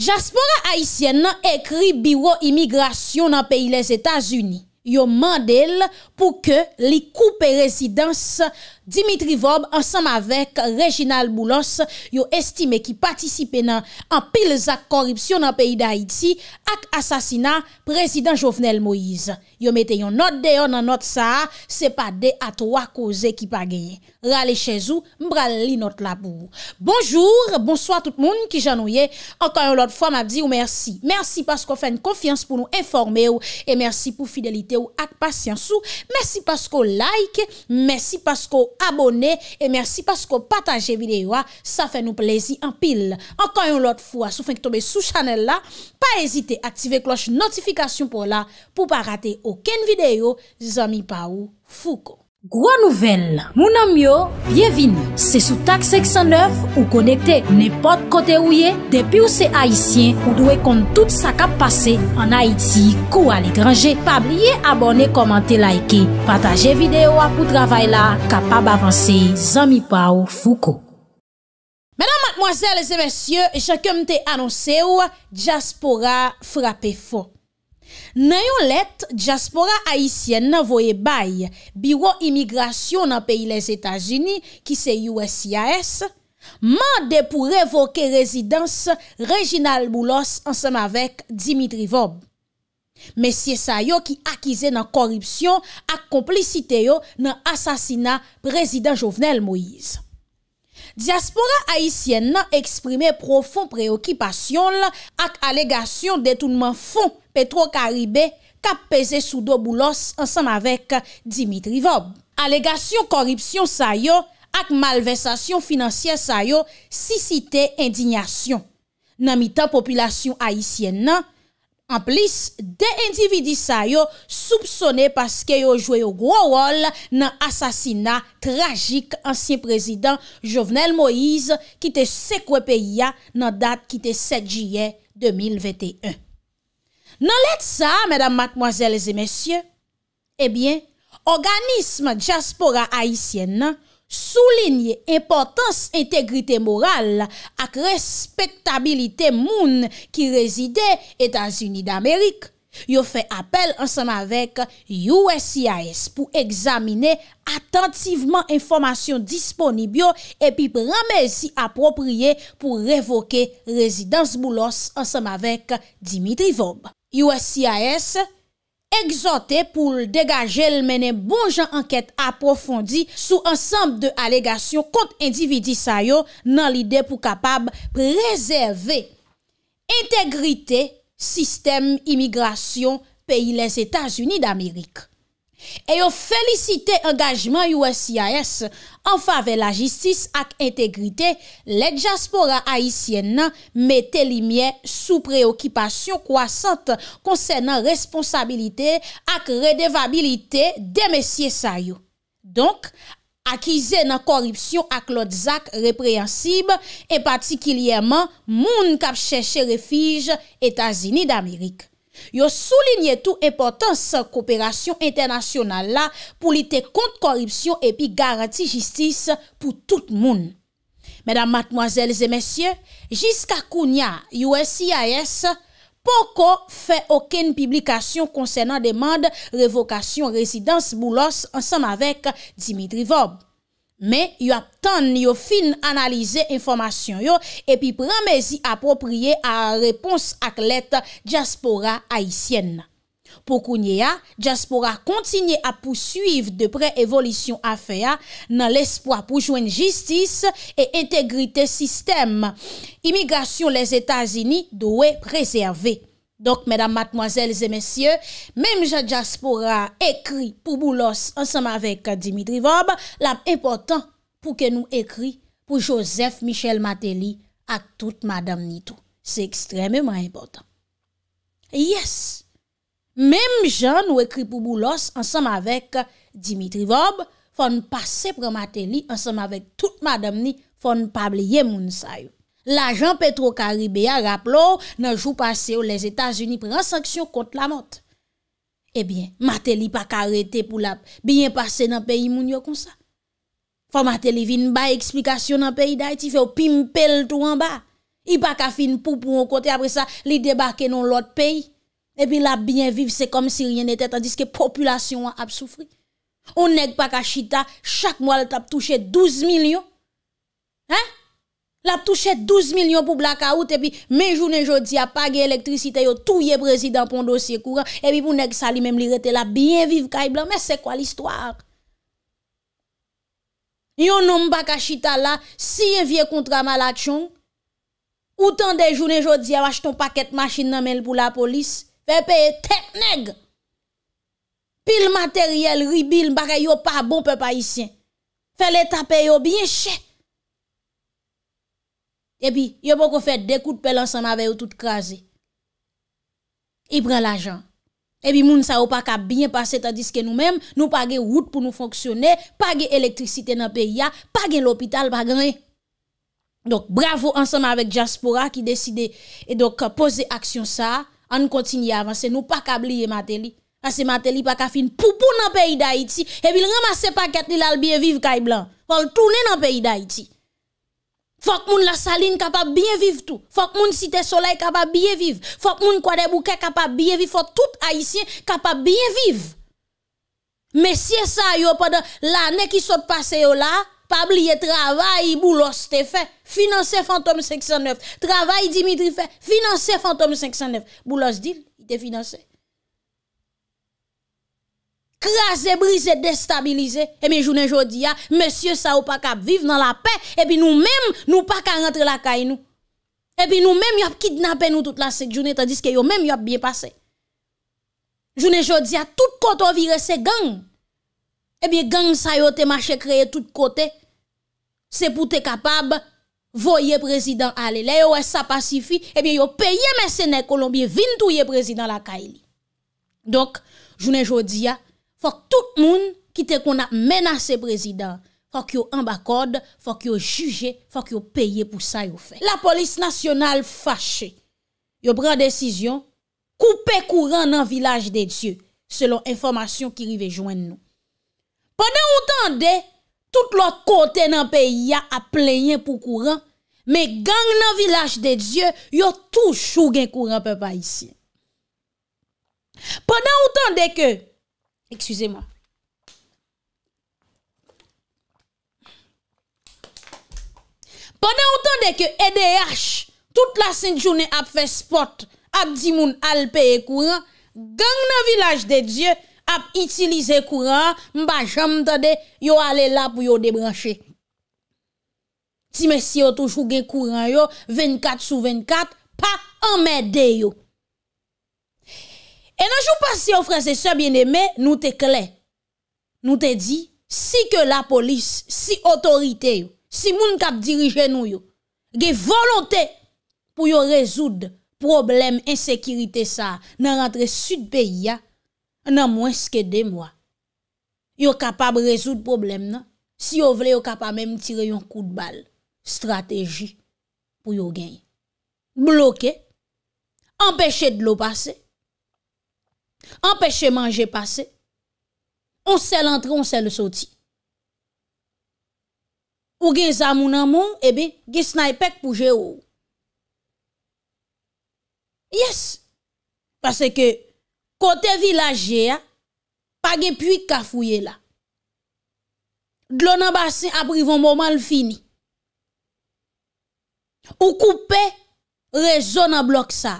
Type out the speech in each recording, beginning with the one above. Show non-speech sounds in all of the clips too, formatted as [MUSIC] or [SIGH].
Jaspora Aisyen nan ekri biro imigrasyon nan peyi les Etats-Unis. Yo mandel pou ke li koupe rezidans nan peyi les Etats-Unis. Dimitri Vob, ansam avek Reginald Moulos, yo estime ki patisipe nan anpil zak koripsyon nan peyi da Haiti ak asasina prezident Jovenel Moïse. Yo meten yon not deyon nan not sa, se pa de atwa koze ki pageye. Rale chezou, mbrale li not labou. Bonjour, bonsoir tout moun ki janouye. Ankan yon lot fwa mabdi ou mersi. Mersi pasko fèn konfians pou nou informe ou, e mersi pou fidelite ou ak pasyansou. Mersi pasko like, mersi pasko like. abone, e mersi pasko pataje videyo a, sa fe nou plezi an pil. Ankan yon lot fwa, soufen ki tobe sou chanel la, pa ezite aktive kloche notifikasyon pou la, pou pa rate oken videyo, zami pa ou fuko. Gro nouvel, mounan myo, byevini, se sou tak 609 ou konekte nepot kote ou ye, depi ou se haisyen ou dwe kont tout sa kap pase an Haiti kou al ekranje, pa blye abone komante laike, pataje videyo apou travay la, kapab avanse zami pa ou fuko. Menan matmoazel e zemensye, jakem te anonse ou, diaspora frape fok. Nan yon let, Jaspora Haitien nan voye baye, biro imigrasyon nan peyi les Etats-Unis, ki se USIAS, mande pou revoke rezidans Reginald Moulos ansen avèk Dimitri Vaub. Mesye sa yo ki akize nan koripsyon ak komplicite yo nan asasina prezident Jovenel Moïse. Diaspora Haitien nan eksprime profon preokipasyon la ak alegasyon detounman fon Petro Karibè kap peze sou do boulos ansan avek Dimitri Vob. Alegasyon koripsyon sayo ak malvesasyon finansyen sayo sisite indignasyon. Nan mitan populasyon Haitien nan, An plis, de endividisa yo soupsone paske yo jwe yo gwo wol nan asasina trajik ansyen prezident Jovenel Moïse ki te sekwe peyi ya nan dat ki te 7 jiyen 2021. Nan let sa, medan matmoazel e zemesye, ebyen, eh organisme diaspora haisyen nan Souligne importans integrite moral ak respektabilite moun ki rezide Etan-Unis d'Amerik, yo fe apel ansanm avek USCIS pou examine atentiveman informasyon disponibyo epi pramezi apropriye pou revoke rezidans moulos ansanm avek Dimitri Vob. USCIS moun. Exote pou degaje l menen bon jan anket aprofondi sou ansamb de alegasyon kont individi sayo nan lide pou kapab prezerve integrite sistem imigrasyon peyi les Etats-Unis d'Amerik. Eyo felicite engajman USIAS an fave la jistis ak entegrite le diaspora haisyen nan mette li mye sou preokipasyon kwasante konsen nan responsabilite ak redevabilite de mesye sayo. Donk akize nan koripsyon ak lot zak repreensib e patikilyeman moun kap cheche refij etazini d'Amerik. Yo souline tou importans sa kooperasyon internasyonal la pou li te kont koripsyon epi garanti jistis pou tout moun. Mèdam matmoazèl zè mèsyè, jiska kounya USIAS, poko fè okèn publikasyon konsènan demande revokasyon rezidans moulos ansam avèk Dimitri Vobb. Men, yo ap tan yo fin analize informasyon yo epi pramezi apopriye a repons ak let Diaspora Haitienne. Po kounye a, Diaspora kontinye a pousuiv depre evolisyon afeya nan lespwa pou jwen jistis e integrite sistem. Immigasyon les Etats-Unis doue prezervey. Donk, mèdam, matmoazèl, zè mèsyè, mèm jè Jaspora ekri pou boulos ansèm avèk Dimitri Vob, lam impotant pou ke nou ekri pou Joseph Michel Matéli ak tout madame ni tou. Se ekstremèman impotant. Yes! Mèm jè nou ekri pou boulos ansèm avèk Dimitri Vob, fon pase pou Matéli ansèm avèk tout madame ni fon pabliye moun sayo. L'agent petro a rappelé dans le jour passé, les États-Unis prennent sanction contre la mort. Eh bien, Matéli pas arrêté pour la bien passer dans le pays moun comme ça. Faut Matéli vin ba explication dans le pays d'Haïti, fait pimpel tout en bas. Il pas qu'à fin pour pour un côté après ça, il débarqué dans l'autre pays. Et eh puis la bien vivre, c'est comme si rien n'était, tandis que la population a souffert. On n'est pas qu'à chita, chaque mois, elle a touché 12 millions. Hein? La touche 12 milyon pou blakaout, epi men jounen jodi apage elektrisite yo, touye prezident pon dosye kouran, epi pou neg sali mem li rete la, biyen vive kay blan, men se kwa l'histoire? Yo nou mbak a chita la, siye vie kontra malachon, outan de jounen jodi, apache ton paket masjid nan men pou la polis, fe peye tek neg! Pil materyel, ribil, baka yo pa bon pe pa isyen. Fe le tape yo biye chek! Et puis, il a beaucoup fait. des coups de pelle ensemble avec eux tout crasé. Il prend l'argent. Et puis, moun ne ou pas bien passer tandis que nous-mêmes, nous pas de route pour nous fonctionner, pas de électricité dans le pays, pas de l'hôpital, pas de Donc, bravo ensemble avec Jaspora qui décide et donc euh, poser action ça. On continue à avancer. Nous pas oublier Mateli. Parce que n'a pas qu'à fin poupou dans le pays d'Haïti. Et puis, il ramasse paquet, il a bien vivre Pour tourner dans le pays d'Haïti. Faut que moun la saline capable bien vivre tout. Faut que moun cité soleil capable bien vivre. Faut que moun quoi des bouquets capable bien vivre. Faut tout haïtien capable bien vivre. Mais si ça yo pendant l'année qui s'est passée là, pas oublier travail boulot te fait, financer fantôme 509. Travail Dimitri fait, financer fantôme 509. Boulos dit, il te financé. Crasé, brisé, déstabilisé... Eh bien, journée dis... monsieur, ça ou pas qu'à vivre dans la paix. Et eh puis, nous-mêmes, nous pas qu'à rentrer la caille, nous. Et eh puis, nous-mêmes, ils ont kidnappé nous toute la journée, tandis que eux même y a bien passé. Journée aujourd'hui, tout côté viré, ces gangs... Eh bien, gang, ça y été marché créé tout côté. C'est pour être capable voyez président aller là ouais ça pacifie Eh bien yo payé mes mercenaires colombiens vinn touyer président la caille. donc journée jodia Fak tout moun ki te kon ap menase prezident Fak yo ambakode Fak yo juje Fak yo peye pou sa yo fe La polis nasyonal fache Yo bran desisyon Koupe kouran nan vilaj de Diyo Selon informasyon ki rive jwen nou Pendan ou tande Tout lot kote nan peyi ya Apleyen pou kouran Me gang nan vilaj de Diyo Yo tou chou gen kouran pe pa isi Pendan ou tande ke Excusez-moi. Pendant ou tande ke E.D.H. tout la sènte jounè ap fè spot ap di moun alpèye kouran gang nan vilaj de Dje ap itilize kouran mba jam tande yo ale la pou yo debranche. Ti mè si yo toujouge kouran yo 24 sou 24 pa amède yo. E nan chou pas si yon franse sebyen eme, nou te kle. Nou te di, si ke la polis, si otorite yo, si moun kap dirije nou yo, ge volante pou yo rezoud problem, insekirite sa, nan rentre sud pe ya, nan mwen ske de mwa. Yo kapab rezoud problem nan. Si yo vle yo kapab menm tire yon kou de bal, strateji pou yo genye. Bloke, empeshe de lo pase. An peche manje pase, on se l'entre, on se l'soti. Ou gen zamounan moun, ebe, gis naye pek pouje ou. Yes! Pase ke, kote vilaje ya, pa gen pui kafouye la. Dlonan basen apri von mouman l'fini. Ou koupe rezonan blok sa.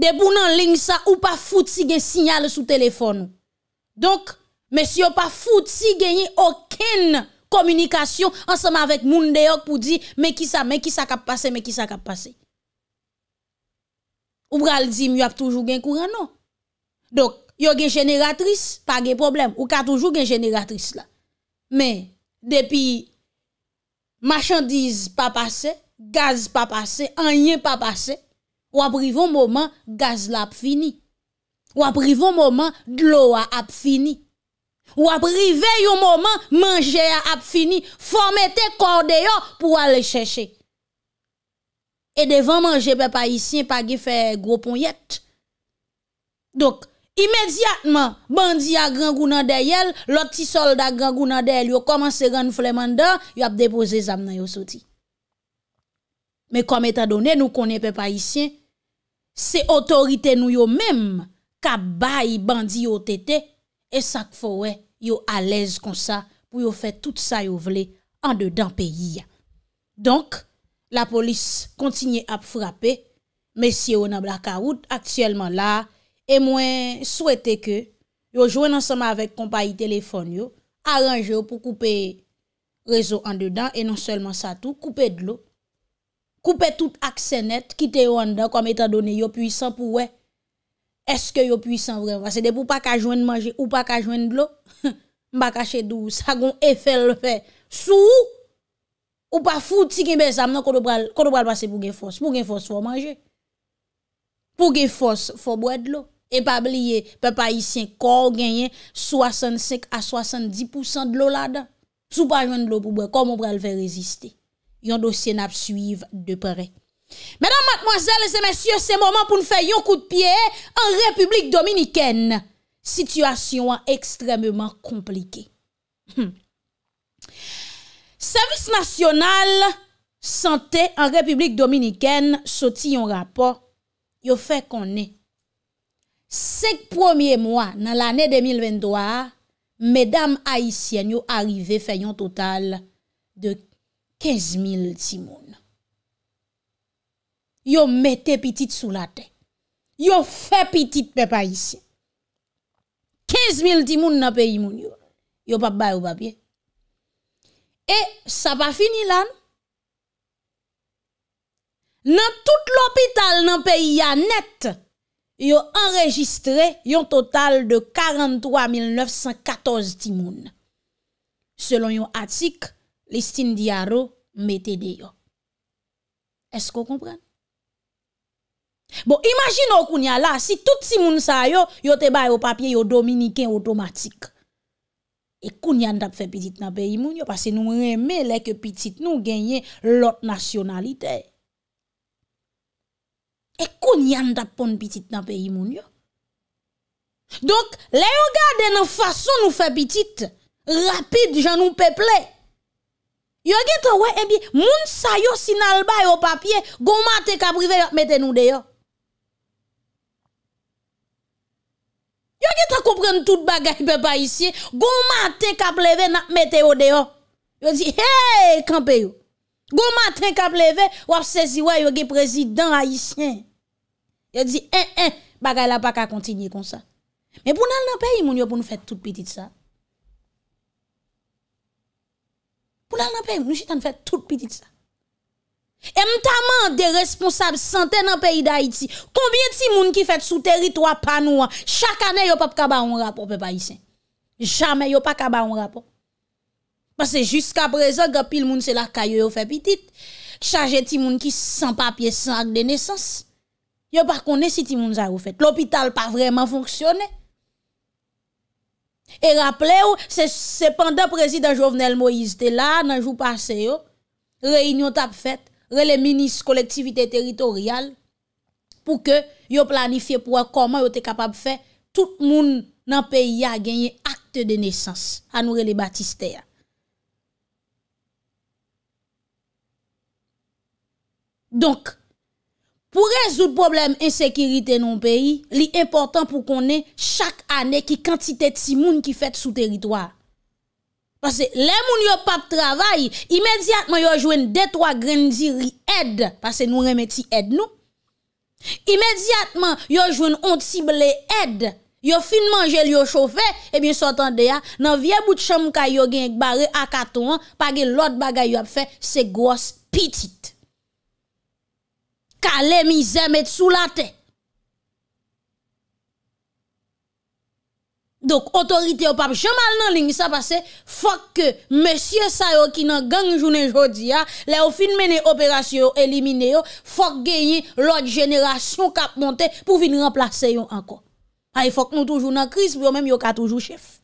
Debout nan ligne ça ou pas fouti gen signal sous téléphone. Donc monsieur pas fouti gagner aucune communication ensemble avec moun pour dire mais qui ça mais qui ça kap passé mais qui ça kap passé. Ou bral di mi a toujou gen courant non. donc yo gen génératrice, pa gen problème Ou ka toujou gen génératrice la. Mais depuis pas pa passé gaz pas passé anye pas passé. Ou ap rive yon moman gaz la ap fini. Ou ap rive yon moman glowa ap fini. Ou ap rive yon moman manje ya ap fini. Forme te korde yo pou alè chèche. E devan manje pe paissien pa ge fè gropon yet. Dok, imediatman, bandi ya gangou nan deyel, loti solda gangou nan deyel yo komanse gan flèman da, yo ap depose zam nan yo soti. Me kom etadone nou konen pe paissien, Se otorite nou yo menm kabay bandi yo tete, e sak fowe yo alez kon sa pou yo fè tout sa yo vle an de dan peyi. Donk, la polis kontinye ap frape, mesye yo nan blaka wout, aksyèlman la, e mwen souwete ke yo jwen ansama avèk kompa yi telefon yo, aranje yo pou koupe rezo an de dan, e non sèlman sa tou, koupe dlo, Koupe tout akse net, kite yon dan, kom etan donen, yo puisan pou we. Eske yo puisan vreman. Se de pou pa kajwen manje ou pa kajwen blo, mba kache dou, sa gon efe lwe. Sou ou pa foute si gen bezam, nan koto pral pase pou gen fos. Pou gen fos fwa manje. Pou gen fos fwa bwed lo. E pa bliye, pe pa isyen, kor genyen, 65 a 70% dlo la dan. Sou pa jwen blo pou bre, kom mwen pral fe reziste. yon dosyen ap suiv depre. Mèdam matmoazèl, se mèsyè, se mèsyè, se mòman pou n'fè yon kou de piè an Republik Dominikèn, sityasyon an ekstremèman komplike. Servis nasyonal, santè an Republik Dominikèn, soti yon rapò, yon fè konè. Sek pwomye mwa nan l'anè 2023, mèdam haïsyen yon arrivè fè yon total de 15 000 timoun. Yo mette pitit sou la dek. Yo fe pitit pepa isi. 15 000 timoun nan peyi moun yo. Yo papay ou papye. E sa pa fini lan. Nan tout l'hôpital nan peyi ya net. Yo enregistre yon total de 43 914 timoun. Selon yon atik. Listin diyaro, metede yo. Esko kompren? Bo, imagino koun ya la, si tout si moun sa yo, yo te baye o papye yo dominiken otomatik. E koun ya ndap fe pitit nan peyi moun yo, pasi nou reme leke pitit nou genye lot nasyonalite. E koun ya ndap pon pitit nan peyi moun yo. Donk, le yo gade nan fason nou fe pitit, rapid jan nou pepley. Yo ge ta we ebi, eh moun sa yo sin albay yo papye, gomate ka prive yo mete nou deyo. Yo ge ta koupren tout bagay pe pa isye, gomate ka pleve na mete yo deyo. Yo di, hey, kampe yo. Gomate ka pleve, wap sezi we yo ge prezidant a isye. Yo di, en, eh, en, eh, bagay la pa ka kontinye kon sa. Me pou nan nan pe, yon yo pou nou fet tout pitit sa. Nou chitan fè tout piti sa E mtaman de responsable Santè nan peyi da iti Koubyè ti moun ki fèt sou teritwa panouan Chak anè yo pa pkaba un rapo pe pa isen Jamè yo pa kaba un rapo Pase jusqu aprezen Gapil moun se la kaya yo fè piti Chage ti moun ki San papye san ak de nesans Yo pa kone si ti moun za rou fèt L'opital pa vreman fonksyonè E raple ou, se pandan prezident Jovenel Moïse te la nan jou pase yo, rey inyon tap fet, rey le minis kolektivite teritorial, pou ke yo planifiye pou a koman yo te kapab fe, tout moun nan peyi a genye akte de nesans, anou rey le batiste ya. Donk, Pou rezout problem insekirite non peyi, li important pou konen chak ane ki kantite ti moun ki fet sou teritwa. Pase, le moun yo pap travay, imediatman yo jwen detwa grenzi ri ed, pase nou remeti ed nou. Imediatman yo jwen ontible ed, yo fin manje li yo chofe, e bin sotan deya nan vie bout chanm ka yo genk bare akaton, page lot bagay yo ap fe, se gos pitit. calé misère et sous la tête. Donc, autorité au pape, j'aime mal dans ligne, ça parce Faut que, monsieur Sayo qui n'a gang journée jodi, a, ah, là, au fin mene opération éliminé, yo, fuck gagner l'autre génération cap monte pour venir remplacer encore. Ah, il faut que nous toujours dans crise, pour même yo ka toujours chef.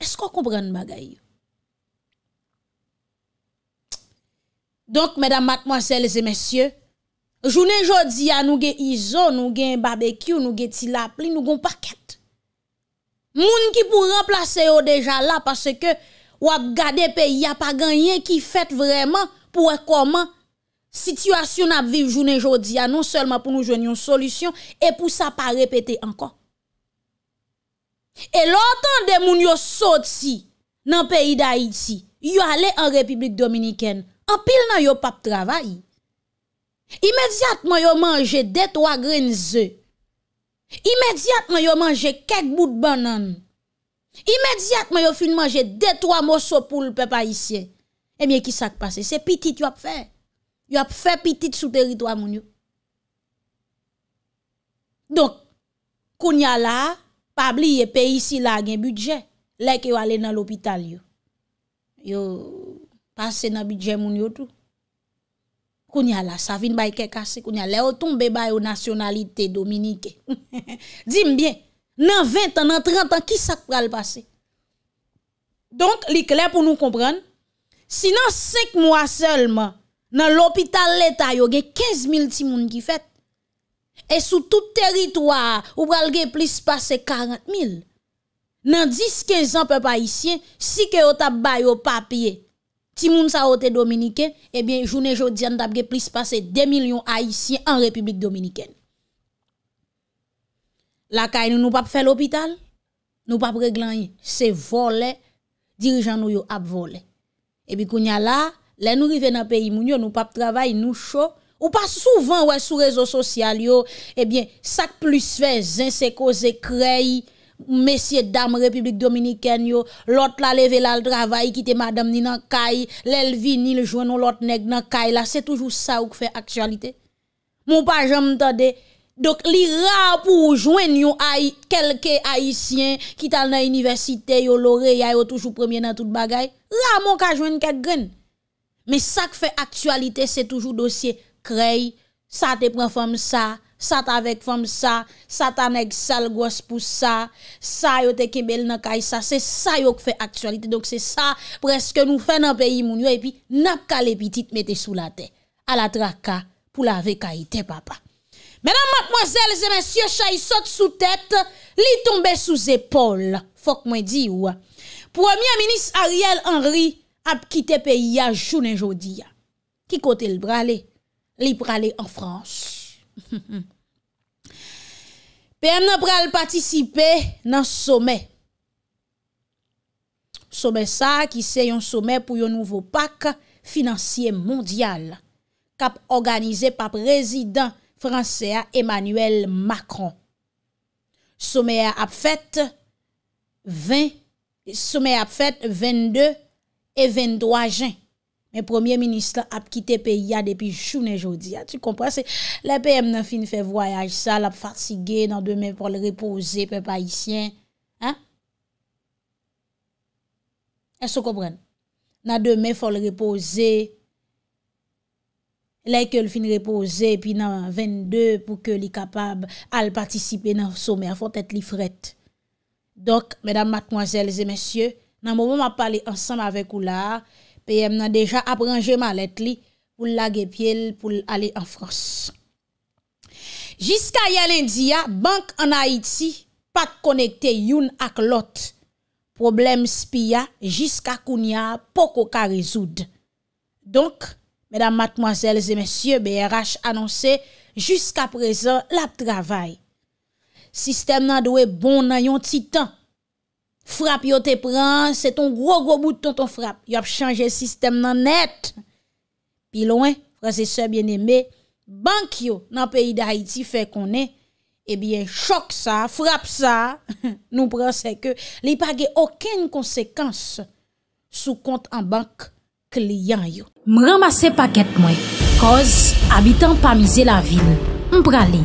Est-ce qu'on comprend le bagaille? Donk, mèdam mat mwansè, lese mèsyè, jounen jodi ya ah, nou gen izo, nou gen babekyo, nou gen tilap li, nou gen paket. Moun ki pou remplase yo deja la, pase ke wak gade pe ya pa ganyen ki fèt vreman pou wè koman situasyon ap viv jounen jodi ya, ah, non selman pou nou jwen yon solusyon, e pou sa pa repete ankon. E lontan de moun yo sot si nan peyi da iti, yo ale an Republik Dominikèn, Anpil nan yo pap travay. Imediatman yo manje detwa grenze. Imediatman yo manje kek bout banan. Imediatman yo fin manje detwa moso pou l pepa isye. Emyen ki sak pase? Se pitit yo ap fe. Yo ap fe pitit sou teritwa moun yo. Donk, kounya la, pabli ye pe isi la gen budget. Lek yo ale nan l opital yo. Yo... Passé dans le moun yo tout. la, sa vin bay ke kase, koun le ou tombe bay ou dis bien, nan 20 ans, nan 30 ans qui sa pral passer Donc, li clair pour nous comprendre. si nan 5 mois seulement, nan l'hôpital l'État, yo gen 15 000 ti moun ki fait. Et sur tout territoire, ou pral gen plus passe 40 000. Nan 10-15 ans, peuple haïtien, si ke ou tap ba papier, Ti moun sa ote Dominiken, ebyen, jounen jo diyan tabge plis pase 2 milyon haisyen an Republik Dominiken. Lakay nou nou pape fe l'opital, nou pape reglan yi, se vole, dirijan nou yo ap vole. Ebyen, kounya la, lè nou rive nan peyi moun yo, nou pape travay, nou show, ou pa souvan, wè, sou rezo sosyal yo, ebyen, sak plis fe, zin se koze kreyi, Mesye dam republik dominiken yo, lot la leve la l travay, ki te madam ni nan kay, lelvi ni ljwen nou lot neg nan kay la, se toujou sa ou kfe aktualite. Moun pa jom tade, dok li ra pou jwen yo kelke haisyen, ki tal nan universite yo lore, ya yo toujou premye nan tout bagay, ra moun ka jwen ket gen. Me sa kfe aktualite se toujou dosye krey, sa te preform sa, Sa ta vek fom sa, sa ta neg sal gos pou sa Sa yo te kebel nan kay sa, se sa yo ke fe aktualite Donk se sa preske nou fe nan peyi moun yo E pi nap ka le pitit mete sou la te A la traka pou la vek kay te papa Menan matmozèl zè mensyè chay sot sou tèt Li tombe sou zè pol, fok mwen di ou Premier ministre Ariel Henry ap kite peyi ya jounen jodi Ki kote l brale, li brale an frans [LAUGHS] Pèm nan pral patisipe nan somè Somè sa ki se yon somè pou yon nouvo pak financiè mondial Kap organize pa prezident franse a Emmanuel Macron Somè ap fèt 22 et 23 jan Yen premier ministran ap kite pe yade epi jounen joudi. A ah, tu komprase? Lèpè yem nan fin fè voyaj sa, lèp farsige nan demè fòl repose pe pa isyen. Ha? E so kompran? Nan demè fòl repose, lèkè l fin repose, pi nan 22 pou ke li kapab al patisipe nan soume. A fòl tèt li fret. Dok, mèdam matmoazèl, zè mèsyè, nan mou mou mwa pale ansam avèk ou la, a, PM nan deja ap range malet li pou lage pyele pou l ale an Frans. Jiska yalendiya, bank an Haiti pat konekte youn ak lot. Problem spiya jiska kounya poko ka rezoud. Donk, medan matmoazelze monsye BRH anonse jiska prezon la travay. Sistem nan dwe bon nan yon titan. Frap yo te pran, se ton gro gro bouton ton frap. Yo ap chanje sistem nan net. Pi loin, prase se eh bien eme, [LAUGHS] bank yo nan peyi da Haiti fe konen, ebyen chok sa, frap sa, nou pranse ke li page oken konsekans sou kont an bank kliyan yo. M ramase paket mwen, koz abitan pa mize la vil, m prale.